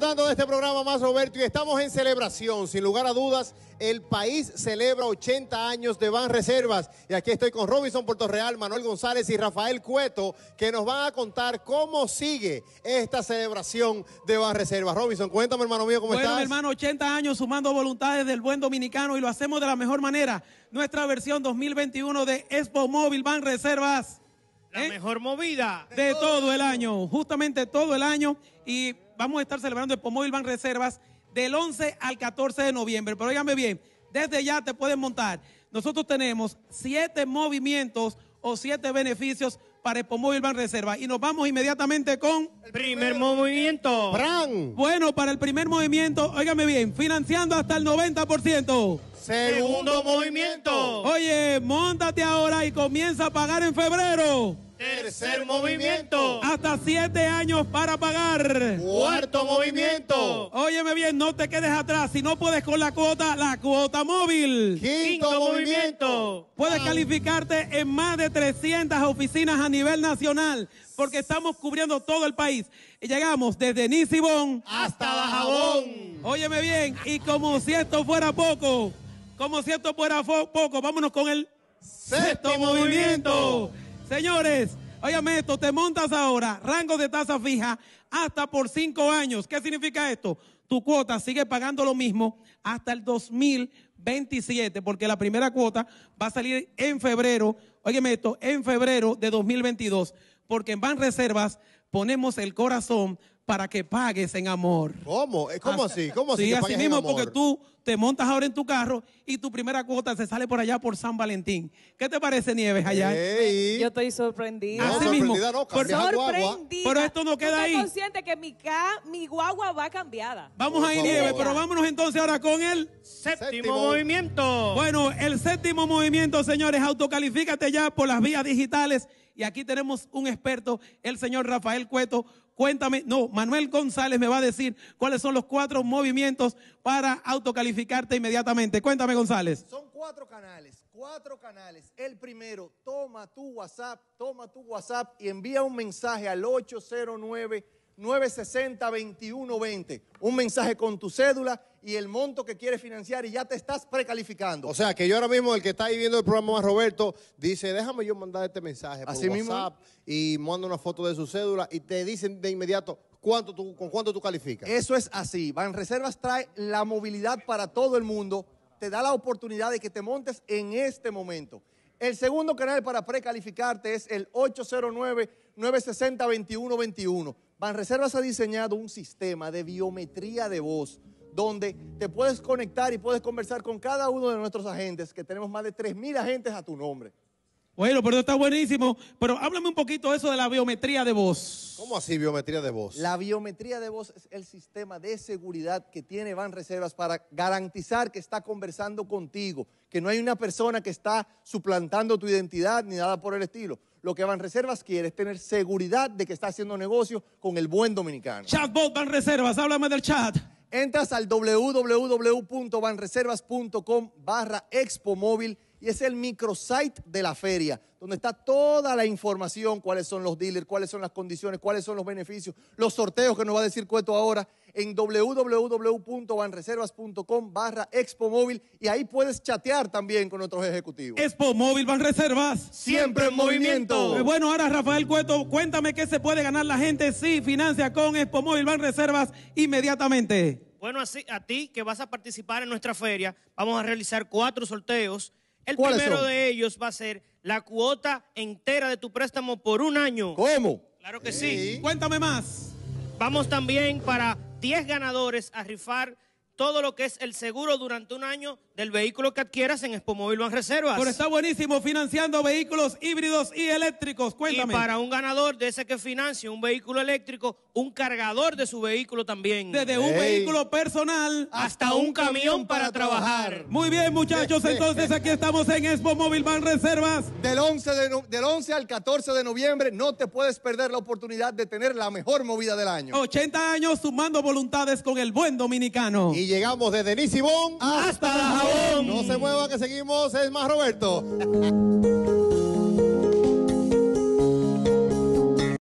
de este programa más, Roberto, y estamos en celebración. Sin lugar a dudas, el país celebra 80 años de Ban Reservas. Y aquí estoy con Robinson Puerto Real, Manuel González y Rafael Cueto, que nos van a contar cómo sigue esta celebración de Ban Reservas. Robinson, cuéntame, hermano mío, cómo estás. Bueno, hermano, 80 años sumando voluntades del buen dominicano y lo hacemos de la mejor manera. Nuestra versión 2021 de Expo Móvil Ban Reservas. La ¿Eh? mejor movida de, todo, todo el año, justamente todo el año. Y vamos a estar celebrando el Pomóvil Ban Reservas del 11 al 14 de noviembre. Pero óigame bien, desde ya te pueden montar. Nosotros tenemos siete movimientos o siete beneficios para el Pomóvil Ban Reserva. Y nos vamos inmediatamente con... El primer movimiento. Bueno, para el primer movimiento, óigame bien, financiando hasta el 90%. Segundo movimiento. Oye, montate ahora y comienza a pagar en febrero. Tercer movimiento. Hasta siete años para pagar. Cuarto movimiento. Óyeme bien, no te quedes atrás. Si no puedes con la cuota, la cuota móvil. Quinto, movimiento. Puedes calificarte en más de 300 oficinas a nivel nacional porque estamos cubriendo todo el país. Y llegamos desde Nisibón hasta Bajabón. Óyeme bien, y como si esto fuera poco, como si esto fuera poco, vámonos con el sexto, movimiento. Señores, óyame esto, te montas ahora, rango de tasa fija hasta por cinco años. ¿Qué significa esto? Tu cuota sigue pagando lo mismo hasta el 2027, porque la primera cuota va a salir en febrero, óyeme esto, en febrero de 2022, porque en Banreservas ponemos el corazón para que pagues en amor. ¿Cómo? ¿Cómo así? ¿Cómo así? Sí, así mismo, porque tú te montas ahora en tu carro y tu primera cuota se sale por allá por San Valentín. ¿Qué te parece, Nieves, allá? Yo estoy sorprendida. Así mismo. sorprendida Pero esto no queda ahí. Estoy consciente que mi, ca- mi guagua va cambiada. Vamos ahí, Nieves, pero vámonos entonces ahora con el... Séptimo. movimiento. Bueno, el séptimo movimiento, señores, autocalifícate ya por las vías digitales. Y aquí tenemos un experto, el señor Rafael Cueto, cuéntame, no, Manuel González me va a decir cuáles son los cuatro movimientos para autocalificarte inmediatamente. Cuéntame, González. Son cuatro canales, cuatro canales. El primero, toma tu WhatsApp, toma tu WhatsApp y envía un mensaje al 809 960 2120. Un mensaje con tu cédula y el monto que quieres financiar y ya te estás precalificando. O sea, que yo ahora mismo, el que está ahí viendo el programa Roberto, dice, déjame yo mandar este mensaje por WhatsApp y mando una foto de su cédula y te dicen de inmediato, ¿Cuánto ¿con cuánto tú calificas? Eso es así. Banreservas trae la movilidad para todo el mundo, te da la oportunidad de que te montes en este momento. El segundo canal para precalificarte es el 809-960-2121. Banreservas ha diseñado un sistema de biometría de voz donde te puedes conectar y puedes conversar con cada uno de nuestros agentes, que tenemos más de 3.000 agentes a tu nombre. Bueno, pero está buenísimo. Pero háblame un poquito eso de la biometría de voz. ¿Cómo así biometría de voz? La biometría de voz es el sistema de seguridad que tiene Van Reservas para garantizar que está conversando contigo, que no hay una persona que está suplantando tu identidad ni nada por el estilo. Lo que Reservas quiere es tener seguridad de que está haciendo negocio con el buen dominicano. Chatbot Reservas, háblame del chat entras al www.banreservas.com barra expo móvil y es el microsite de la feria, donde está toda la información, cuáles son los dealers, cuáles son las condiciones, cuáles son los beneficios, los sorteos que nos va a decir Cueto ahora, en www.banreservas.com barra Expo Móvil y ahí puedes chatear también con otros ejecutivos. Expo Móvil Banreservas. Siempre en movimiento. Eh, bueno, ahora Rafael Cueto, cuéntame qué se puede ganar la gente si financia con Expo Móvil Banreservas inmediatamente. Bueno, así, a ti que vas a participar en nuestra feria, vamos a realizar cuatro sorteos el primero de ellos va a ser la cuota entera de tu préstamo por un año. ¿Cómo? Claro que sí. Cuéntame más. Vamos también para 10 ganadores a rifar todo lo que es el seguro durante un año del vehículo que adquieras en Expo Móvil Van Reservas. Pero está buenísimo financiando vehículos híbridos y eléctricos. Cuéntame. Y para un ganador de ese que financia un vehículo eléctrico, un cargador de su vehículo también. Desde un vehículo personal hasta, un, camión, para, trabajar. Muy bien, muchachos. Entonces aquí estamos en Expo Móvil Van Reservas. Del 11, de al 14 de noviembre no te puedes perder la oportunidad de tener la mejor movida del año. 80 años sumando voluntades con el buen dominicano llegamos desde Nisibón hasta Jabón. No se mueva que seguimos, es más Roberto.